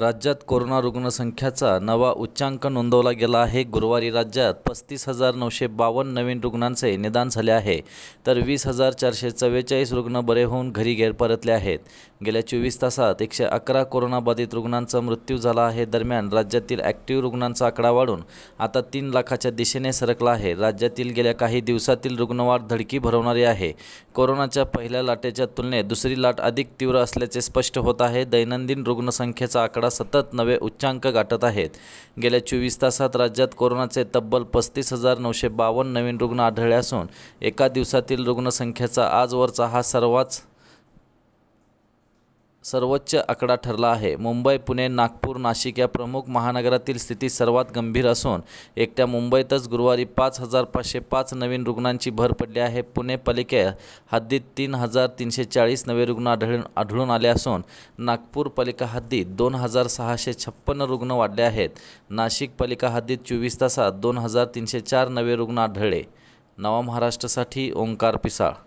राज्यात कोरोना रुग्णसंख्याचा नवा उच्चांक नोंदवला गेला आहे गुरुवारी राज्यात पस्तीस हजार नऊशे बावन्न नवीन रुग्णांचे निदान झाले आहे तर वीस हजार चारशे चव्वेचाळीस रुग्ण बरे होऊन घरी गैर परतले आहेत गेल्या चोवीस तासात एकशे अकरा कोरोनाबाधित रुग्णांचा मृत्यू झाला आहे दरम्यान राज्यातील ॲक्टिव्ह रुग्णांचा आकडा वाढून आता तीन लाखाच्या दिशेने सरकला आहे राज्यातील गेल्या काही दिवसातील रुग्णवाढ धडकी भरवणारी आहे कोरोनाच्या पहिल्या लाटेच्या तुलनेत दुसरी लाट अधिक तीव्र असल्याचे स्पष्ट होत आहे दैनंदिन रुग्णसंख्येचा आकडा सतत नवे उच्चांक गाठत आहेत गेल्या चोवीस तासात राज्यात कोरोनाचे तब्बल पस्तीस हजार नऊशे बावन्न नवीन रुग्ण आढळले असून एका दिवसातील रुग्णसंख्येचा आजवरचा हा सर्वात सर्वोच्च आकडा ठरला आहे मुंबई पुणे नागपूर नाशिक या प्रमुख महानगरातील स्थिती सर्वात गंभीर असून एकट्या मुंबईतच गुरुवारी पाच हजार पाचशे पाच नवीन रुग्णांची भर पडली आहे पुणे पालिके हद्दीत तीन हजार तीनशे चाळीस नवे रुग्ण आढळून आढळून आले असून नागपूर पालिका हद्दीत दोन हजार सहाशे छप्पन्न रुग्ण वाढले आहेत नाशिक पालिका हद्दीत चोवीस तासात दोन हजार तीनशे चार नवे रुग्ण आढळले नवा महाराष्ट्रासाठी ओंकार पिसाळ